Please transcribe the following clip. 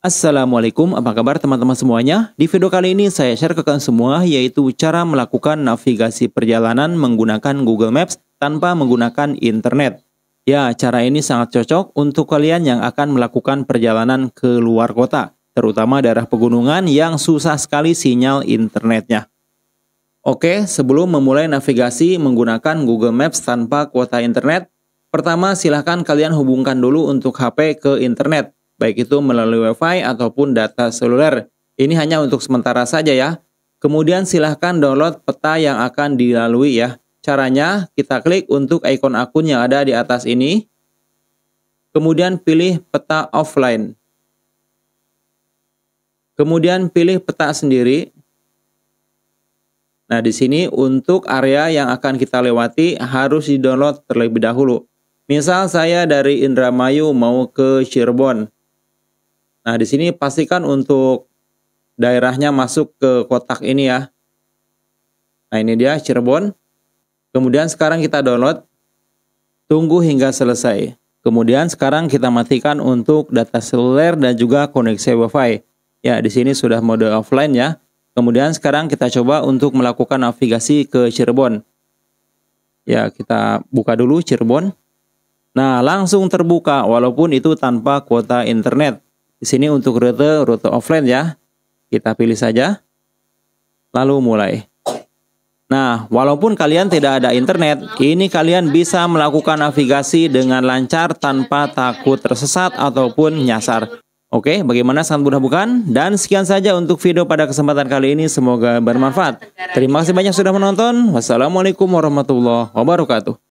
Assalamualaikum, apa kabar teman-teman semuanya? Di video kali ini saya share ke kalian semua yaitu cara melakukan navigasi perjalanan menggunakan Google Maps tanpa menggunakan internet. Ya, cara ini sangat cocok untuk kalian yang akan melakukan perjalanan ke luar kota, terutama daerah pegunungan yang susah sekali sinyal internetnya. Oke, sebelum memulai navigasi menggunakan Google Maps tanpa kuota internet, pertama silahkan kalian hubungkan dulu untuk HP ke internet baik itu melalui WiFi ataupun data seluler. Ini hanya untuk sementara saja ya. Kemudian silahkan download peta yang akan dilalui ya. Caranya kita klik untuk ikon akun yang ada di atas ini. Kemudian pilih peta offline. Kemudian pilih peta sendiri. Nah, di sini untuk area yang akan kita lewati harus di-download terlebih dahulu. Misal saya dari Indramayu mau ke Cirebon. Nah, di sini pastikan untuk daerahnya masuk ke kotak ini ya. Nah, ini dia Cirebon. Kemudian sekarang kita download. Tunggu hingga selesai. Kemudian sekarang kita matikan untuk data seluler dan juga koneksi WiFi. Ya, di sini sudah mode offline ya. Kemudian sekarang kita coba untuk melakukan navigasi ke Cirebon. Ya, kita buka dulu Cirebon. Nah, langsung terbuka walaupun itu tanpa kuota internet. Di sini untuk rute rute offline ya. Kita pilih saja. Lalu mulai. Nah, walaupun kalian tidak ada internet, ini kalian bisa melakukan navigasi dengan lancar tanpa takut tersesat ataupun nyasar. Oke, bagaimana sangat mudah bukan? Dan sekian saja untuk video pada kesempatan kali ini. Semoga bermanfaat. Terima kasih banyak sudah menonton. Wassalamualaikum warahmatullahi wabarakatuh.